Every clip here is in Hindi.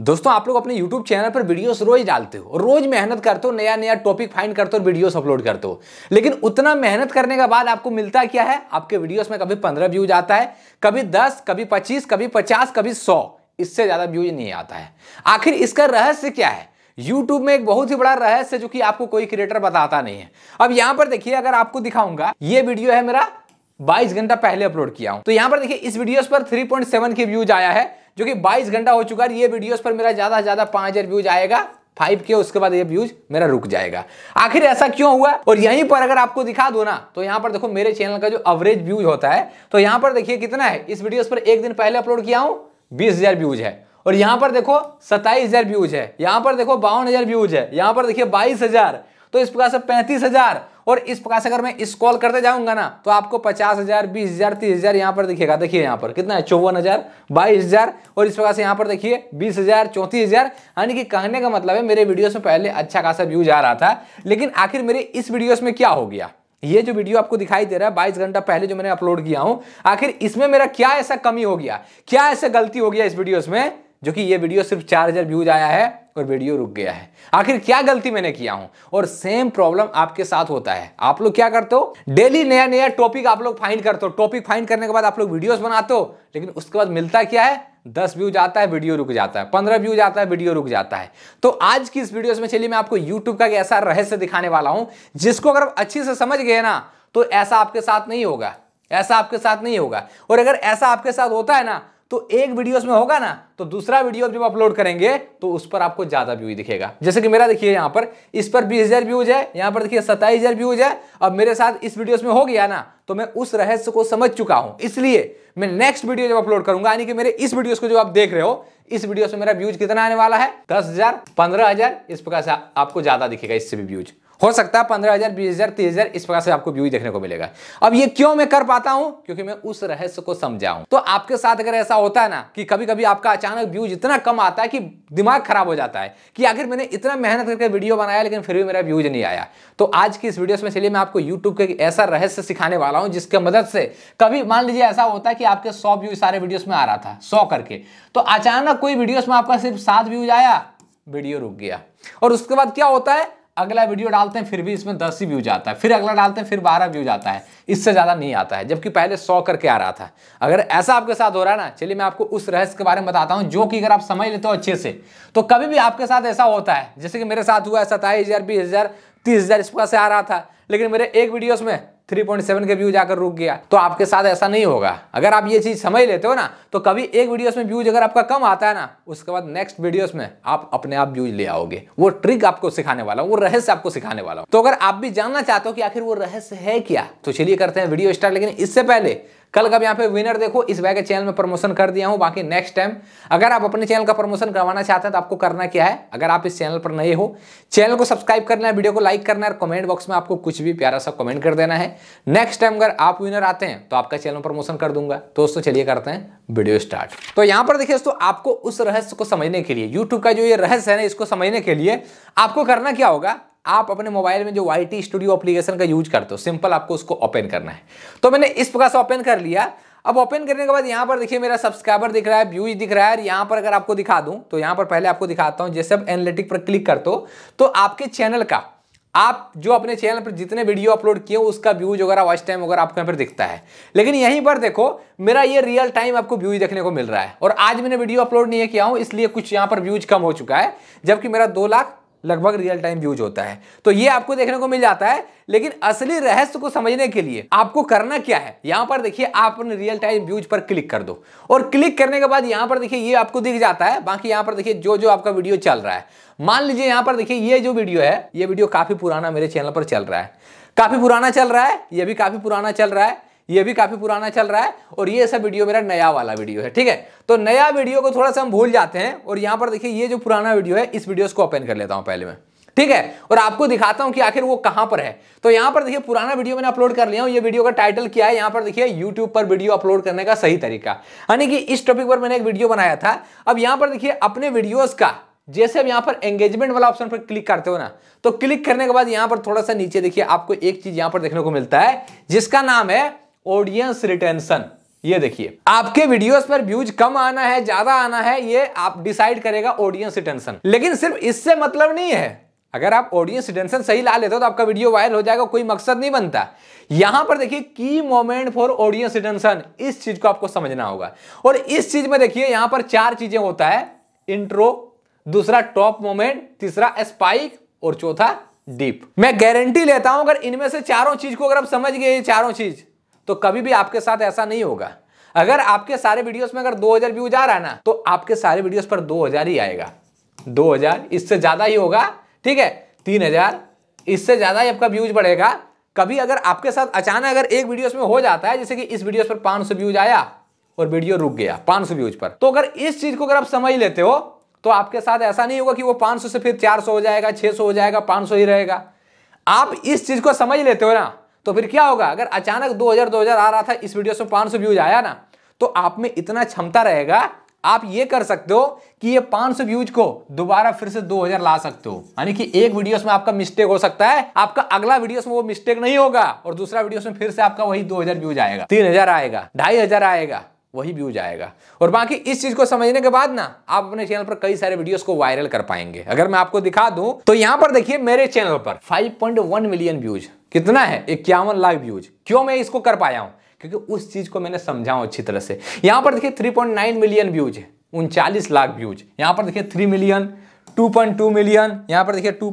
दोस्तों आप लोग अपने YouTube चैनल पर वीडियोस रोज डालते हो रोज मेहनत करते हो नया नया टॉपिक फाइंड करते हो वीडियोस अपलोड करते हो लेकिन उतना मेहनत करने के बाद आपको मिलता क्या है आपके वीडियोस में कभी 15 व्यूज आता है कभी 10 कभी 25 कभी 50 कभी 100 इससे ज़्यादा व्यूज नहीं आता है आखिर इसका रहस्य क्या है YouTube में एक बहुत ही बड़ा रहस्य जो कि आपको कोई क्रिएटर बताता नहीं है अब यहां पर देखिए अगर आपको दिखाऊंगा ये वीडियो है मेरा 22 घंटा पहले अपलोड किया हूं तो यहां पर देखिए इस वीडियोस पर 3.7 के व्यूज आया है जो कि 22 घंटा हो चुका है ये वीडियोस पर मेरा ज़्यादा से ज़्यादा पाँच व्यूज आएगा फाइव के उसके बाद ये व्यूज मेरा रुक जाएगा आखिर ऐसा क्यों हुआ और यहीं पर अगर आपको दिखा दो ना तो यहां पर देखो मेरे चैनल का जो एवरेज व्यूज होता है तो यहां पर देखिए कितना है इस वीडियो पर एक दिन पहले अपलोड किया हूं बीस हजार व्यूज है और यहां पर देखो सत्ताईस हजार व्यूज है यहां पर देखो बावन हजार व्यूज है यहां पर देखिए बाईस हजार तो इस प्रकार से पैंतीस हजार और इस प्रकार से अगर मैं कॉल करते जाऊंगा ना तो आपको पचास हजार बीस हजार तीस हजार यहाँ पर दिखेगा देखिए यहाँ पर कितना है चौवन हजार बाईस हजार और इस प्रकार से यहाँ पर देखिए बीस हजार चौंतीस हजार यानी कि कहने का मतलब है मेरे वीडियोस में पहले अच्छा खासा व्यूज आ रहा था लेकिन आखिर मेरे इस वीडियो में क्या हो गया ये जो वीडियो आपको दिखाई दे रहा है बाईस घंटा पहले जो मैंने अपलोड किया हूं आखिर इसमें मेरा क्या ऐसा कमी हो गया क्या ऐसा गलती हो गया इस वीडियो में जो कि ये वीडियो सिर्फ चार हजार व्यूज आया है और वीडियो रुक गया है आखिर क्या गलती मैंने किया हूं और सेम प्रॉब्लम आपके साथ होता है आप लोग क्या करते हो डेली नया नया टॉपिक आप लोग फाइंड करते हो टॉपिक फाइंड करने के बाद आप लोग वीडियोस बनाते हो लेकिन उसके बाद मिलता क्या है दस व्यूज आता है वीडियो रुक जाता है पंद्रह व्यूज आता है वीडियो रुक जाता है तो आज की इस वीडियो में चलिए मैं आपको यूट्यूब का ऐसा रहस्य दिखाने वाला हूं जिसको अगर अच्छे से समझ गए ना तो ऐसा आपके साथ नहीं होगा ऐसा आपके साथ नहीं होगा और अगर ऐसा आपके साथ होता है ना तो एक वीडियो में होगा ना तो दूसरा वीडियो जब अपलोड करेंगे तो उस पर आपको ज्यादा व्यूज दिखेगा जैसे कि मेरा देखिए यहां पर इस पर बीस हजार व्यूज है यहां पर देखिए सत्ताईस हजार व्यूज है अब मेरे साथ इस वीडियो में हो गया ना तो मैं उस रहस्य को समझ चुका हूं इसलिए मैं नेक्स्ट वीडियो जब अपलोड करूंगा यानी कि मेरे इस वीडियो को जो आप देख रहे हो इस वीडियो से मेरा व्यूज कितना आने वाला है दस हजार पंद्रह हजार इस प्रकार से आपको ज्यादा दिखेगा इससे भी व्यूज हो सकता है पंद्रह हज़ार बीस हज़ार तीस हज़ार इस प्रकार से आपको व्यू देखने को मिलेगा अब ये क्यों मैं कर पाता हूँ क्योंकि मैं उस रहस्य को समझा तो आपके साथ अगर ऐसा होता है ना कि कभी कभी आपका अचानक व्यूज इतना कम आता है कि दिमाग खराब हो जाता है कि आखिर मैंने इतना मेहनत करके वीडियो बनाया लेकिन फिर भी मेरा व्यूज नहीं आया तो आज की इस वीडियो में चलिए मैं आपको यूट्यूब का ऐसा रहस्य सिखाने वाला हूं जिसके मदद से कभी मान लीजिए ऐसा होता है कि आपके सौ व्यू सारे वीडियो में आ रहा था सौ करके तो अचानक कोई वीडियो में आपका सिर्फ सात व्यूज आया वीडियो रुक गया और उसके बाद क्या होता है अगला वीडियो डालते हैं फिर भी इसमें दस ही व्यूज आता है फिर अगला डालते हैं फिर बारह व्यूज आता है इससे ज़्यादा नहीं आता है जबकि पहले सौ करके आ रहा था अगर ऐसा आपके साथ हो रहा है ना चलिए मैं आपको उस रहस्य के बारे में बताता हूँ जो कि अगर आप समझ लेते हो अच्छे से तो कभी भी आपके साथ ऐसा होता है जैसे कि मेरे साथ हुआ है सताईस हज़ार बीस हज़ार तीस हज़ार इस प्रकार से आ रहा था लेकिन मेरे एक वीडियोस में 3.7 के व्यूज आकर रुक गया तो आपके साथ ऐसा नहीं होगा अगर आप ये चीज़ समझ लेते हो ना तो कभी एक वीडियो में व्यूज अगर आपका कम आता है ना उसके बाद नेक्स्ट वीडियो में आप अपने आप व्यूज ले आओगे वो ट्रिक आपको सिखाने वाला हूँ वो रहस्य आपको सिखाने वाला हूँ तो अगर आप भी जानना चाहते हो कि आखिर वो रहस्य है क्या तो चलिए करते हैं वीडियो स्टार्ट लेकिन इससे पहले कल कब यहाँ पे विनर देखो इस बैग के चैनल में प्रमोशन कर दिया हूँ बाकी नेक्स्ट टाइम अगर आप अपने चैनल का प्रमोशन करवाना चाहते हैं तो आपको करना क्या है अगर आप इस चैनल पर नए हो चैनल को सब्सक्राइब करना है वीडियो को लाइक करना है और कमेंट बॉक्स में आपको कुछ भी प्यारा सा कमेंट कर देना है नेक्स्ट टाइम अगर आप विनर आते हैं तो आपका चैनल प्रमोशन कर दूंगा तो दोस्तों चलिए करते हैं वीडियो स्टार्ट तो यहां पर देखिए दोस्तों आपको उस रहस्य को समझने के लिए यूट्यूब का जो ये रहस्य है ना इसको समझने के लिए आपको करना क्या होगा आप अपने मोबाइल में जो वाई टी स्टूडियो अप्लीकेशन का यूज करते हो सिंपल आपको उसको ओपन करना है तो मैंने इस प्रकार से ओपन कर लिया अब ओपन करने के बाद यहाँ पर देखिए मेरा सब्सक्राइबर दिख रहा है व्यूज दिख रहा है यहाँ पर अगर आपको दिखा दूँ तो यहाँ पर पहले आपको दिखाता हूँ जैसे आप एनालिटिक पर क्लिक करते हो तो आपके चैनल का आप जो अपने चैनल पर जितने वीडियो अपलोड किए उसका व्यूज वगैरह वॉच टाइम वगैरह आपको यहाँ पर दिखता है लेकिन यहीं पर देखो मेरा ये रियल टाइम आपको व्यूज देखने को मिल रहा है और आज मैंने वीडियो अपलोड नहीं किया हूँ इसलिए कुछ यहाँ पर व्यूज कम हो चुका है जबकि मेरा दो लाख लगभग रियल टाइम यूज होता है तो ये आपको देखने को मिल जाता है लेकिन असली रहस्य को समझने के लिए आपको करना क्या है यहां पर देखिए आप रियल टाइम व्यूज पर क्लिक कर दो और क्लिक करने के बाद यहां पर देखिए ये आपको दिख जाता है बाकी यहां पर देखिए जो जो आपका वीडियो चल रहा है मान लीजिए यहां पर देखिए ये जो वीडियो है ये वीडियो काफी पुराना मेरे चैनल पर चल रहा है काफी पुराना चल रहा है ये भी काफी पुराना चल रहा है ये भी काफ़ी पुराना चल रहा है और ये सब वीडियो मेरा नया वाला वीडियो है ठीक है तो नया वीडियो को थोड़ा सा हम भूल जाते हैं और यहां पर देखिए ये जो पुराना वीडियो है इस वीडियो को ओपन कर लेता हूं पहले मैं ठीक है और आपको दिखाता हूं कि आखिर वो कहां पर है तो यहां पर देखिए पुराना वीडियो मैंने अपलोड कर लिया हूं ये वीडियो का टाइटल क्या है यहां पर देखिए यूट्यूब पर वीडियो अपलोड करने का सही तरीका यानी कि इस टॉपिक पर मैंने एक वीडियो बनाया था अब यहां पर देखिए अपने वीडियोस का जैसे अब यहां पर एंगेजमेंट वाला ऑप्शन पर क्लिक करते हो ना तो क्लिक करने के बाद यहां पर थोड़ा सा नीचे देखिए आपको एक चीज यहां पर देखने को मिलता है जिसका नाम है ऑडियंस रिटेंशन ये देखिए आपके वीडियोस पर व्यूज कम आना है ज्यादा आना है ये आप डिसाइड करेगा ऑडियंस रिटेंशन लेकिन सिर्फ इससे मतलब नहीं है अगर आप ऑडियंस रिटेंशन सही ला लेते हो तो आपका वीडियो वायरल हो जाएगा कोई मकसद नहीं बनता यहां पर देखिए की मोमेंट फॉर ऑडियंस रिटेंशन इस चीज को आपको समझना होगा और इस चीज में देखिए यहां पर चार चीजें होता है इंट्रो दूसरा टॉप मोमेंट तीसरा स्पाइक और चौथा डीप मैं गारंटी लेता हूं अगर इनमें से चारों चीज को अगर आप समझ गए चारों चीज तो कभी भी आपके साथ ऐसा नहीं होगा अगर आपके सारे वीडियोस में अगर 2000 व्यूज आ रहा है ना तो आपके सारे वीडियोस पर 2000 ही आएगा 2000 इससे ज़्यादा ही होगा ठीक है 3000 इससे ज़्यादा ही आपका व्यूज बढ़ेगा कभी अगर आपके साथ अचानक अगर एक वीडियो में हो जाता है जैसे कि इस वीडियो पर पांच व्यूज आया और वीडियो रुक गया पांच व्यूज पर तो अगर इस चीज़ को अगर आप समझ लेते हो तो आपके साथ ऐसा नहीं होगा कि वो 500 से फिर 400 हो जाएगा 600 हो जाएगा 500 ही रहेगा आप इस चीज़ को समझ लेते हो ना तो फिर क्या होगा अगर अचानक 2000 2000 आ रहा था इस वीडियो से 500 व्यूज आया ना तो आप में इतना क्षमता रहेगा आप ये कर सकते हो कि ये 500 व्यूज को दोबारा फिर से 2000 ला सकते हो यानी कि एक वीडियो में आपका मिस्टेक हो सकता है आपका अगला वीडियो में वो मिस्टेक नहीं होगा और दूसरा वीडियो में फिर से आपका वही 2000 व्यूज आएगा 3000 आएगा ढाई आएगा वही व्यूज आएगा और बाकी इस चीज को समझने के बाद ना आप अपने चैनल पर कई सारे वीडियोस को वायरल कर पाएंगे अगर मैं आपको दिखा दूं तो यहां पर देखिए मेरे चैनल पर 5.1 मिलियन व्यूज कितना है इक्यावन लाख व्यूज क्यों मैं इसको कर पाया हूं क्योंकि उस चीज को मैंने समझाऊं अच्छी तरह से यहां पर देखिए थ्री मिलियन व्यूज है उनचालीस लाख व्यूज यहां पर देखिए थ्री मिलियन टू मिलियन यहां पर देखिए टू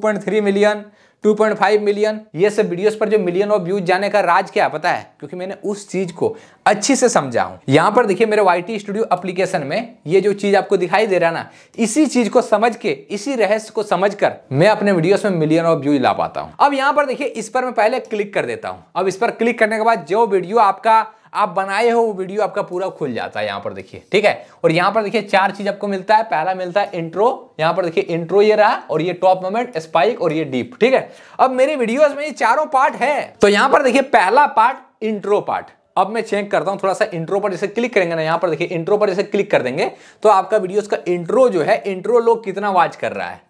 मिलियन 2.5 मिलियन ये सब वीडियोस पर जो मिलियन ऑफ व्यूज जाने का राज क्या पता है क्योंकि मैंने उस चीज को अच्छे से समझा हूं यहां पर देखिए मेरे वाई स्टूडियो एप्लीकेशन में ये जो चीज आपको दिखाई दे रहा है ना इसी चीज को समझ के इसी रहस्य को समझ कर मैं अपने वीडियोस में मिलियन ऑफ व्यूज ला पाता हूँ अब यहां पर देखिये इस पर मैं पहले क्लिक कर देता हूँ अब इस पर क्लिक करने के बाद जो वीडियो आपका आप बनाए हो वो वीडियो आपका पूरा खुल जाता है यहाँ पर देखिए ठीक है और यहाँ पर देखिए चार चीज आपको मिलता है पहला मिलता है इंट्रो यहाँ पर देखिए इंट्रो ये रहा और ये टॉप मोमेंट स्पाइक और ये डीप ठीक है अब मेरे वीडियो में ये चारों पार्ट है तो यहाँ पर देखिए पहला पार्ट इंट्रो पार्ट अब मैं चेक करता हूं थोड़ा सा इंट्रो पर जैसे क्लिक करेंगे ना यहाँ पर देखिए इंट्रो पर जैसे क्लिक कर देंगे तो आपका वीडियो का इंट्रो जो है इंट्रो लोग कितना वॉच कर रहा है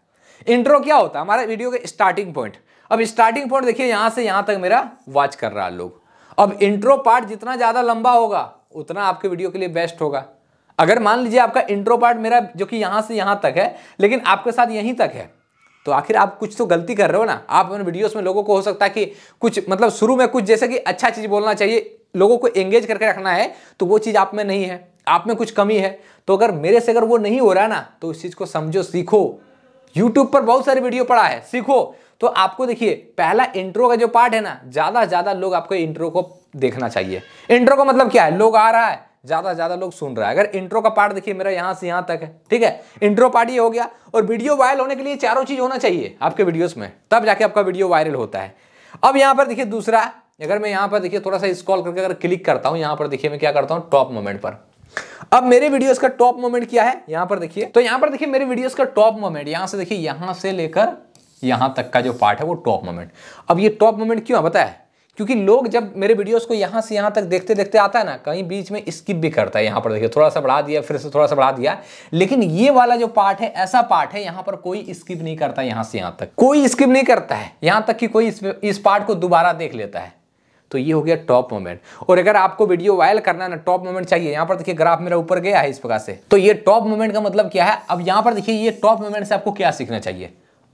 इंट्रो क्या होता है हमारे वीडियो के स्टार्टिंग पॉइंट अब स्टार्टिंग पॉइंट देखिए यहां से यहां तक मेरा वॉच कर रहा है लोग अब इंट्रो पार्ट जितना ज़्यादा लंबा होगा उतना आपके वीडियो के लिए बेस्ट होगा अगर मान लीजिए आपका इंट्रो पार्ट मेरा जो कि यहाँ से यहाँ तक है लेकिन आपके साथ यहीं तक है तो आखिर आप कुछ तो गलती कर रहे हो ना आप अपने वीडियोस में लोगों को हो सकता है कि कुछ मतलब शुरू में कुछ जैसे कि अच्छा चीज़ बोलना चाहिए लोगों को एंगेज करके रखना है तो वो चीज़ आप में नहीं है आप में कुछ कमी है तो अगर मेरे से अगर वो नहीं हो रहा ना तो उस चीज़ को समझो सीखो यूट्यूब पर बहुत सारी वीडियो पड़ा है सीखो तो आपको देखिए पहला इंट्रो का जो पार्ट है ना ज़्यादा ज़्यादा लोग आपको इंट्रो को देखना चाहिए इंट्रो का मतलब क्या है लोग आ रहा है ज़्यादा ज़्यादा लोग सुन रहा है अगर इंट्रो का पार्ट देखिए मेरा यहां से यहाँ तक है ठीक है इंट्रो पार्ट ये हो गया और वीडियो वायरल होने के लिए चारों चीज़ होना चाहिए आपके वीडियोस में तब जाके आपका वीडियो वायरल होता है अब यहां पर देखिए दूसरा अगर मैं यहां पर देखिए थोड़ा सा स्कॉल करके अगर क्लिक करता हूँ यहां पर देखिए मैं क्या करता हूँ टॉप मोमेंट पर अब मेरे वीडियोस का टॉप मोमेंट क्या है यहां पर देखिए तो यहां पर देखिए मेरे वीडियोस का टॉप मोमेंट यहां से देखिए यहां से लेकर यहाँ तक का जो पार्ट है वो टॉप मोमेंट अब ये टॉप मोमेंट क्यों बताया है क्योंकि लोग जब मेरे वीडियोस को यहाँ से यहाँ तक देखते देखते आता है ना कहीं बीच में स्किप भी करता है यहाँ पर देखिए थोड़ा सा बढ़ा दिया फिर से थोड़ा सा बढ़ा दिया लेकिन ये वाला जो पार्ट है ऐसा पार्ट है यहाँ पर कोई स्किप नहीं करता यहाँ से यहाँ तक कोई स्किप नहीं करता है यहाँ तक कि कोई इस, इस पार्ट को दोबारा देख लेता है तो ये हो गया टॉप मोमेंट और अगर आपको वीडियो वायरल करना है ना टॉप मोमेंट चाहिए यहाँ पर देखिए ग्राफ मेरा ऊपर गया है इस प्रकार से तो ये टॉप मोमेंट का मतलब क्या है अब यहाँ पर देखिए ये टॉप मोमेंट से आपको क्या सीखना चाहिए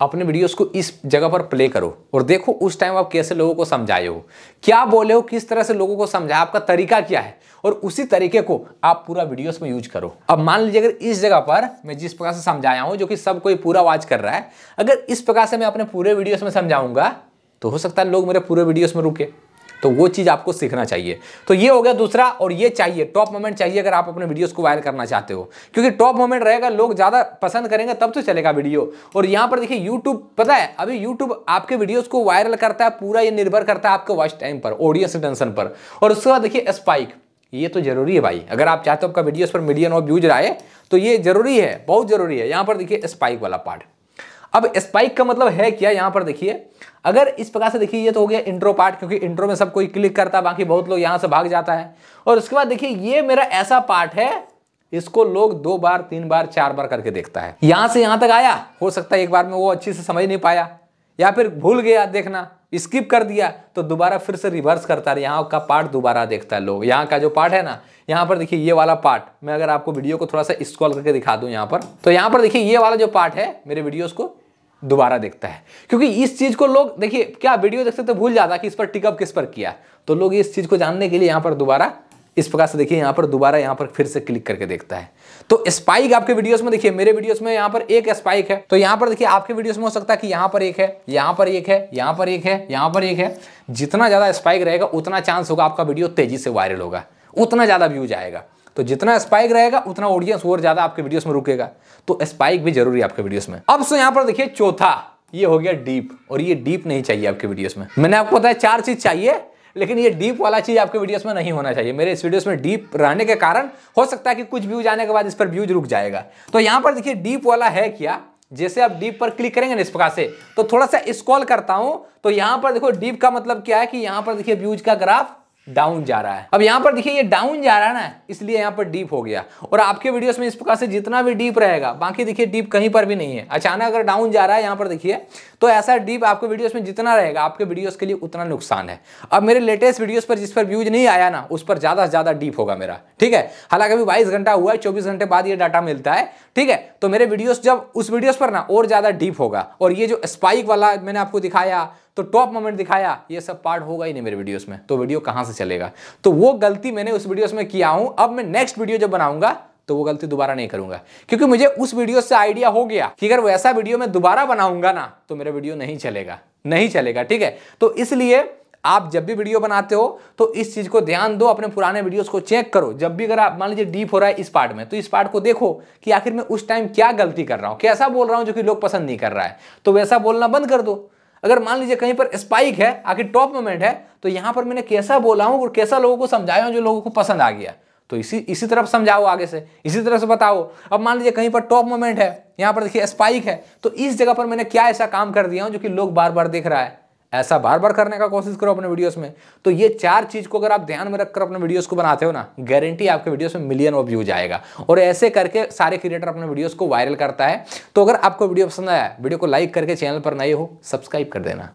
अपने वीडियोस को इस जगह पर प्ले करो और देखो उस टाइम आप कैसे लोगों को समझाए हो क्या बोले हो किस तरह से लोगों को समझाया आपका तरीका क्या है और उसी तरीके को आप पूरा वीडियोस में यूज करो अब मान लीजिए अगर इस जगह पर मैं जिस प्रकार से समझाया हूँ जो कि सब कोई पूरा वाच कर रहा है अगर इस प्रकार से मैं अपने पूरे वीडियोज में समझाऊंगा तो हो सकता है लोग मेरे पूरे वीडियोज में रुके तो वो चीज़ आपको सीखना चाहिए तो ये हो गया दूसरा और ये चाहिए टॉप मोमेंट चाहिए अगर आप अपने वीडियोज़ को वायरल करना चाहते हो क्योंकि टॉप मोमेंट रहेगा लोग ज़्यादा पसंद करेंगे तब तो चलेगा वीडियो और यहाँ पर देखिए यूट्यूब पता है अभी यूट्यूब आपके वीडियोज़ को वायरल करता है पूरा ये निर्भर करता है आपके वॉच टाइम पर ऑडियंस टेंशन पर और उसके बाद देखिए स्पाइक ये तो जरूरी है भाई अगर आप चाहते हो आपका वीडियोस पर मिलियन ऑफ व्यूज रहा तो ये जरूरी है बहुत जरूरी है यहां पर देखिए स्पाइक वाला पार्ट अब स्पाइक का मतलब है क्या यहाँ पर देखिए अगर इस प्रकार से देखिए ये तो हो गया इंट्रो पार्ट क्योंकि इंट्रो में सब कोई क्लिक करता है बाकी बहुत लोग यहां से भाग जाता है और उसके बाद देखिए ये मेरा ऐसा पार्ट है इसको लोग दो बार तीन बार चार बार करके देखता है यहां से यहां तक आया हो सकता है एक बार में वो अच्छे से समझ नहीं पाया या फिर भूल गया देखना स्किप कर दिया तो दोबारा फिर से रिवर्स करता है यहाँ का पार्ट दोबारा देखता है लोग यहाँ का जो पार्ट है ना यहाँ पर देखिए ये वाला पार्ट मैं अगर आपको वीडियो को थोड़ा सा स्क्रॉल करके दिखा दूँ यहाँ पर तो यहाँ पर देखिए ये वाला जो पार्ट है मेरे वीडियोस को दोबारा देखता है क्योंकि इस चीज़ को लोग देखिए क्या वीडियो देख सकते भूल जाता कि इस पर टिकअप किस पर किया तो लोग इस चीज़ को जानने के लिए यहां पर दोबारा इस प्रकार से देखिए यहां पर दोबारा यहां पर फिर से क्लिक करके देखता है तो स्पाइक आपके वीडियोस में देखिए मेरे वीडियोस में यहाँ पर एक स्पाइक है तो यहां पर देखिए आपके वीडियोस में हो सकता है कि यहां पर एक है यहां पर एक है यहां पर एक है यहां पर एक है जितना ज़्यादा स्पाइक रहेगा उतना चांस होगा आपका वीडियो तेजी से वायरल होगा उतना ज़्यादा व्यूज आएगा तो जितना स्पाइक रहेगा उतना ऑडियंस और ज्यादा आपके वीडियोस में रुकेगा तो स्पाइक भी जरूरी है आपके वीडियोस में अब सो यहाँ पर देखिए चौथा ये हो गया डीप और ये डीप नहीं चाहिए आपके वीडियोस में मैंने आपको बताया चार चीज चाहिए लेकिन ये डीप वाला चीज़ आपके वीडियोस में नहीं होना चाहिए मेरे इस वीडियोस में डीप रहने के कारण हो सकता है कि कुछ व्यूज आने के बाद इस पर व्यूज रुक जाएगा तो यहाँ पर देखिए डीप वाला है क्या जैसे आप डीप पर क्लिक करेंगे ना इस प्रकार से तो थोड़ा सा स्क्रॉल करता हूं तो यहां पर देखो डीप का मतलब क्या है कि यहां पर देखिए व्यूज का ग्राफ डाउन जा रहा है अब यहां पर देखिए ये डाउन जा रहा है ना इसलिए यहाँ पर डीप हो गया और आपके वीडियोस में इस प्रकार से जितना भी डीप रहेगा बाकी देखिए डीप कहीं पर भी नहीं है अचानक अगर डाउन जा रहा है यहां पर देखिए तो ऐसा डीप आपके वीडियोस में जितना रहेगा आपके वीडियोस के लिए उतना नुकसान है अब मेरे लेटेस्ट वीडियोस पर जिस पर व्यूज नहीं आया ना उस पर ज़्यादा से ज़्यादा डीप होगा मेरा ठीक है हालांकि अभी बाईस घंटा हुआ है चौबीस घंटे बाद ये डाटा मिलता है ठीक है तो मेरे वीडियोस जब उस वीडियोस पर ना और ज़्यादा डीप होगा और ये जो स्पाइक वाला मैंने आपको दिखाया तो टॉप मोमेंट दिखाया ये सब पार्ट होगा ही नहीं मेरे वीडियोस में तो वीडियो कहां से चलेगा तो वो गलती मैंने उस वीडियोस में किया हूं अब मैं नेक्स्ट वीडियो जब बनाऊंगा तो वो गलती दोबारा नहीं करूंगा क्योंकि मुझे उस वीडियो से आइडिया हो गया कि अगर वैसा वीडियो मैं दोबारा बनाऊंगा ना तो मेरा वीडियो नहीं चलेगा नहीं चलेगा ठीक है तो इसलिए आप जब भी वीडियो बनाते हो तो इस चीज़ को ध्यान दो अपने पुराने वीडियोस को चेक करो जब भी अगर आप मान लीजिए डीप हो रहा है इस पार्ट में तो इस पार्ट को देखो कि आखिर मैं उस टाइम क्या गलती कर रहा हूं कैसा बोल रहा हूं जो कि लोग पसंद नहीं कर रहा है तो वैसा बोलना बंद कर दो अगर मान लीजिए कहीं पर स्पाइक है आखिर टॉप मोमेंट है तो यहां पर मैंने कैसा बोला हूं और कैसा लोगों को समझाया जो लोगों को पसंद आ गया तो इसी इसी तरफ समझाओ आगे से इसी तरह से बताओ अब मान लीजिए कहीं पर टॉप मोमेंट है यहां पर देखिए स्पाइक है तो इस जगह पर मैंने क्या ऐसा काम कर दिया हूँ जो कि लोग बार बार देख रहा है ऐसा बार बार करने का कोशिश करो अपने वीडियोस में तो ये चार चीज़ को अगर आप ध्यान में रखकर अपने वीडियोस को बनाते हो ना गारंटी आपके वीडियोस में मिलियन ऑफ व्यूज आएगा और ऐसे करके सारे क्रिएटर अपने वीडियोस को वायरल करता है तो अगर आपको वीडियो पसंद आया वीडियो को लाइक करके चैनल पर नए हो सब्सक्राइब कर देना